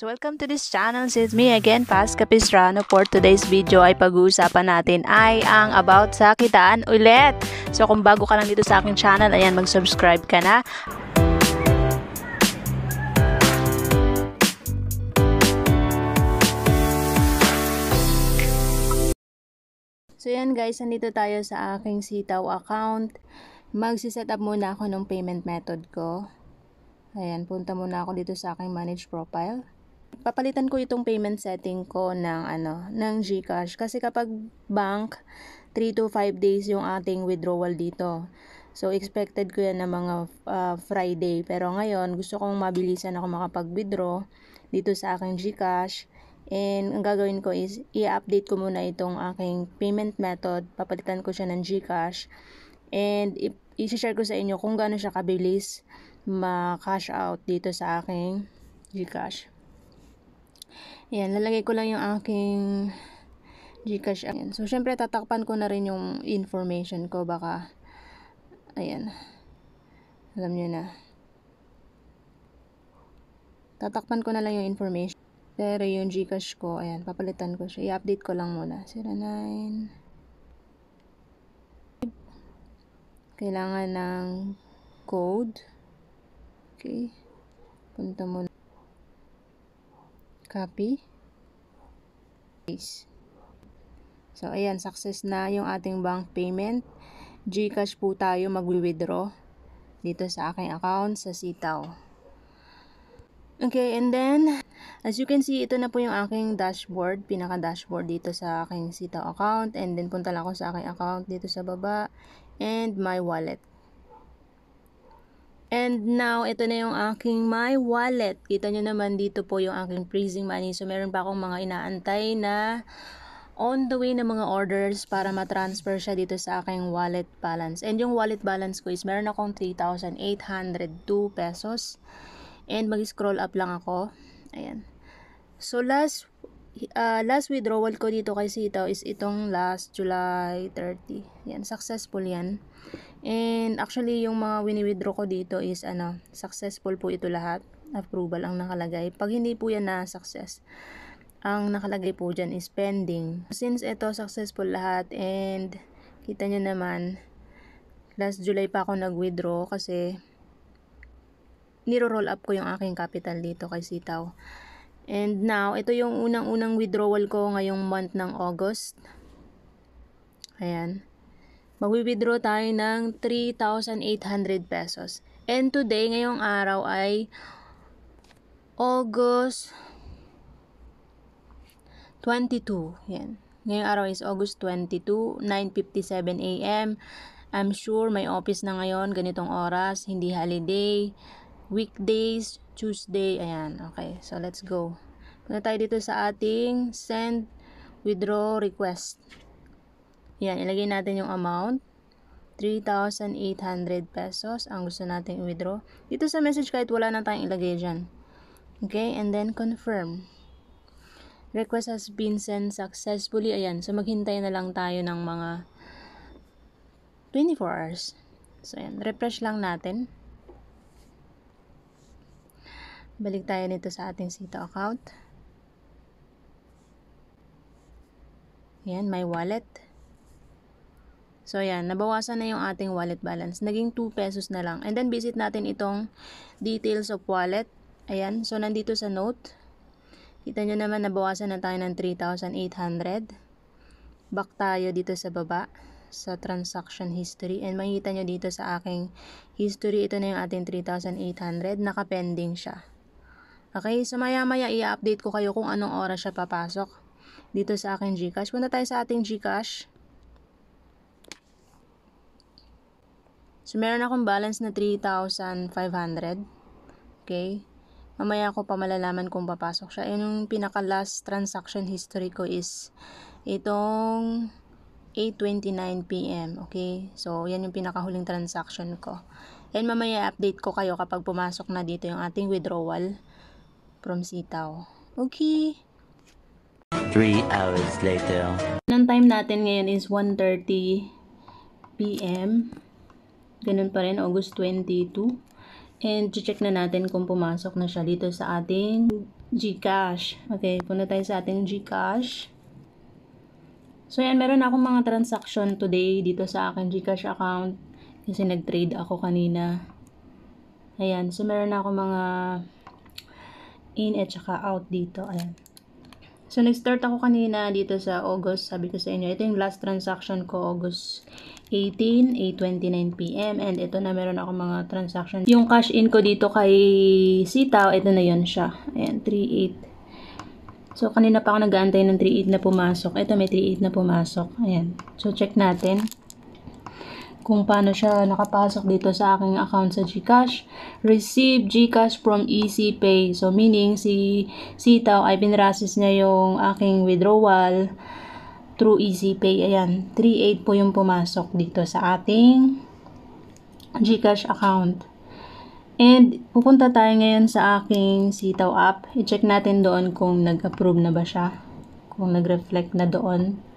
So welcome to this channel. It's me again, Paz Capistrano. For today's video ay pag-uusapan natin ay ang about sa kitaan ulit. So kung bago ka lang dito sa aking channel, ayan mag-subscribe ka na. So yan guys, nandito tayo sa aking sitaw account. Magsiset up muna ako ng payment method ko. Ayan, punta muna ako dito sa aking manage profile papalitan ko itong payment setting ko ng ano, ng GCash kasi kapag bank 3 to 5 days yung ating withdrawal dito. So expected ko yan na mga uh, Friday pero ngayon gusto kong mabilisan ako makapag-withdraw dito sa aking GCash and ang gagawin ko is i-update ko muna itong aking payment method. Papalitan ko siya ng GCash and i-share ko sa inyo kung gaano siya kabilis ma-cash out dito sa aking GCash. Ayan, lalagay ko lang yung aking Gcash. Ayan. So, syempre, tatakpan ko na rin yung information ko. Baka, ayan. Alam nyo na. Tatakpan ko na lang yung information. Pero yung Gcash ko, ayan, papalitan ko siya. I-update ko lang muna. 09. Kailangan ng code. Okay. Punta muna copy paste so ayan success na yung ating bank payment gcash po tayo magwi-withdraw dito sa aking account sa sitaw okay and then as you can see ito na po yung aking dashboard pinaka dashboard dito sa aking sitaw account and then punta lang ako sa aking account dito sa baba and my wallet And now, ito na yung aking my wallet. Kita nyo naman dito po yung aking freezing money. So, meron pa akong mga inaantay na on the way na mga orders para matransfer siya dito sa aking wallet balance. And yung wallet balance ko is meron akong 3,802 pesos. And mag-scroll up lang ako. Ayan. So, last uh, last withdrawal ko dito kay Sitaw is itong last July 30. Yan, successful yan. And actually, yung mga wini-withdraw ko dito is ano, successful po ito lahat. Approval ang nakalagay. Pag hindi po yan na success, ang nakalagay po dyan is pending. Since ito successful lahat and kita nyo naman, last July pa ako nag-withdraw kasi niro-roll up ko yung aking capital dito kay Sitaw. And now, ito yung unang-unang withdrawal ko ngayong month ng August. Ayan magwi-withdraw tayo ng 3,800 pesos. And today, ngayong araw ay August 22. Yan. Ngayong araw is August 22, 9.57 a.m. I'm sure may office na ngayon, ganitong oras, hindi holiday, weekdays, Tuesday, ayan, okay, so let's go. Punta tayo dito sa ating send withdraw request. Yan, ilagay natin yung amount. 3,800 pesos ang gusto nating withdraw. Dito sa message kahit wala nang tayong ilagay dyan. Okay, and then confirm. Request has been sent successfully. Ayan, so maghintay na lang tayo ng mga 24 hours. So, ayan, refresh lang natin. Balik tayo nito sa ating Sito account. Ayan, my wallet. So ayan, nabawasan na yung ating wallet balance. Naging 2 pesos na lang. And then visit natin itong details of wallet. Ayan, so nandito sa note. Kita nyo naman nabawasan na tayo ng 3,800. Back tayo dito sa baba sa transaction history and makikita nyo dito sa aking history ito na yung ating 3,800 naka-pending siya okay so maya maya i-update ko kayo kung anong oras siya papasok dito sa aking Gcash punta tayo sa ating Gcash So, meron akong balance na 3,500. Okay? Mamaya ko pa malalaman kung papasok siya. And yung pinaka last transaction history ko is itong 8.29pm. Okay? So, yan yung pinakahuling transaction ko. And mamaya update ko kayo kapag pumasok na dito yung ating withdrawal from Sitaw. Okay? 3 hours later. Ang time natin ngayon is 1.30 p.m. Ganun pa rin, August 22. And check na natin kung pumasok na siya dito sa ating GCash. Okay, punta tayo sa ating GCash. So yan, meron akong mga transaction today dito sa akin GCash account kasi nag-trade ako kanina. Ayan, so meron akong mga in at saka out dito. Ayan. So, nag-start ako kanina dito sa August. Sabi ko sa inyo, ito yung last transaction ko, August 18, 8.29pm. And ito na meron ako mga transaction. Yung cash in ko dito kay Sitaw, ito na yon siya. Ayan, 3.8. So, kanina pa ako nag-aantay ng 3.8 na pumasok. Ito may 3.8 na pumasok. Ayan. So, check natin kung paano siya nakapasok dito sa aking account sa GCash. Receive GCash from EasyPay. So, meaning si Sitaw ay pinrasis niya yung aking withdrawal through EasyPay. Ayan, 3.8 po yung pumasok dito sa ating GCash account. And pupunta tayo ngayon sa aking Sitaw app. I-check natin doon kung nag-approve na ba siya. Kung nag-reflect na doon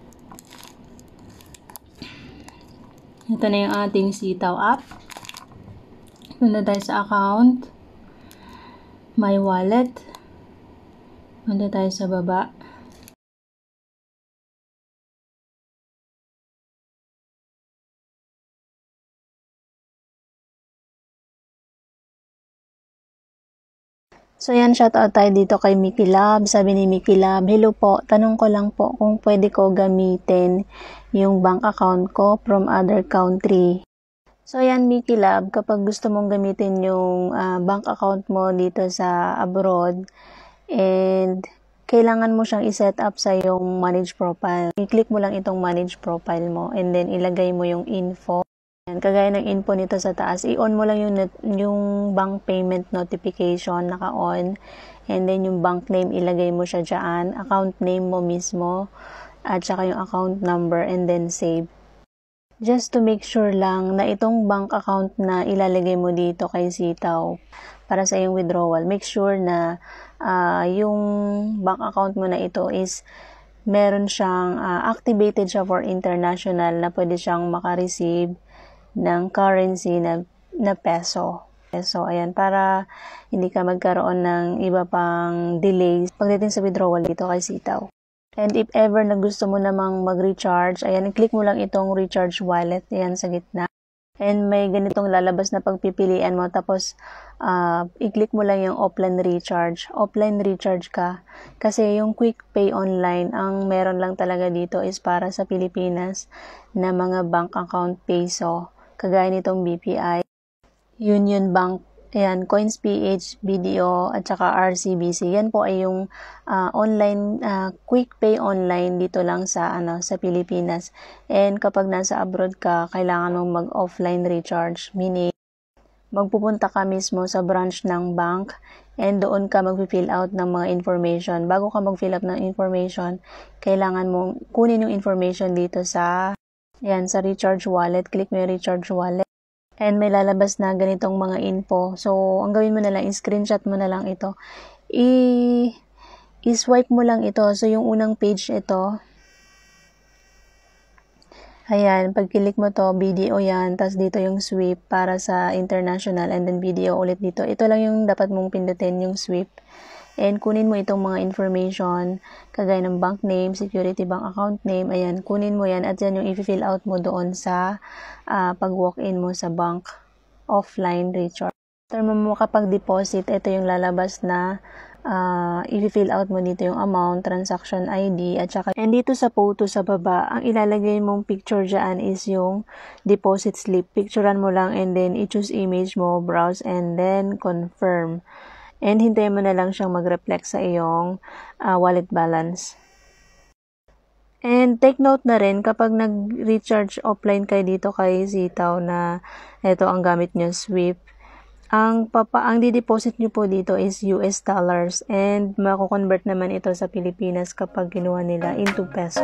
Ito na yung ating sitaw app. Punta tayo sa account. My wallet. Punta tayo sa baba. So yan, shoutout tayo dito kay Mickey Love. Sabi ni Mickey Love, hello po, tanong ko lang po kung pwede ko gamitin yung bank account ko from other country. So, ayan, Mickey Lab, kapag gusto mong gamitin yung uh, bank account mo dito sa abroad, and kailangan mo siyang i-set up sa yung manage profile. I-click mo lang itong manage profile mo, and then ilagay mo yung info. Yan, kagaya ng info nito sa taas, i-on mo lang yung, yung bank payment notification, naka-on. And then yung bank name, ilagay mo siya dyan. Account name mo mismo at saka yung account number and then save. Just to make sure lang na itong bank account na ilalagay mo dito kay Sitaw para sa iyong withdrawal, make sure na uh, yung bank account mo na ito is meron siyang uh, activated siya for international na pwede siyang makareceive ng currency na, na peso. So, ayan, para hindi ka magkaroon ng iba pang delays pagdating sa withdrawal dito kay Sitaw. And if ever na gusto mo namang mag-recharge, ayan, click mo lang itong recharge wallet, ayan sa gitna. And may ganitong lalabas na pagpipilian mo, tapos uh, i-click mo lang yung offline recharge. Offline recharge ka, kasi yung quick pay online, ang meron lang talaga dito is para sa Pilipinas na mga bank account peso, kagaya nitong BPI, Union Bank Ayan, PH, BDO, at saka RCBC. Yan po ay yung uh, online, uh, quick pay online dito lang sa, ano, sa Pilipinas. And kapag nasa abroad ka, kailangan mong mag-offline recharge, meaning magpupunta ka mismo sa branch ng bank and doon ka mag-fill out ng mga information. Bago ka mag-fill up ng information, kailangan mong kunin yung information dito sa, yan, sa recharge wallet. Click mo yung recharge wallet and may lalabas na ganitong mga info. So, ang gawin mo na lang, screenshot mo na lang ito. I, i-swipe mo lang ito. So, yung unang page ito, Ayan, pag-click mo to, video yan, tapos dito yung sweep para sa international and then video ulit dito. Ito lang yung dapat mong pindutin, yung sweep. And kunin mo itong mga information, kagaya ng bank name, security bank account name, ayan, kunin mo yan at yan yung i-fill out mo doon sa uh, pag-walk-in mo sa bank offline recharge. After mo makapag-deposit, ito yung lalabas na uh, i-fill out mo dito yung amount, transaction ID, at saka, and dito sa photo sa baba, ang ilalagay mong picture dyan is yung deposit slip. Picturean mo lang and then i-choose image mo, browse, and then confirm and hintayin mo na lang siyang mag-reflect sa iyong uh, wallet balance. And take note na rin kapag nag-recharge offline kay dito kay Zitaw na ito ang gamit niyo Swift, ang papa ang di-deposit niyo po dito is US dollars and mako-convert naman ito sa Pilipinas kapag ginawa nila into peso.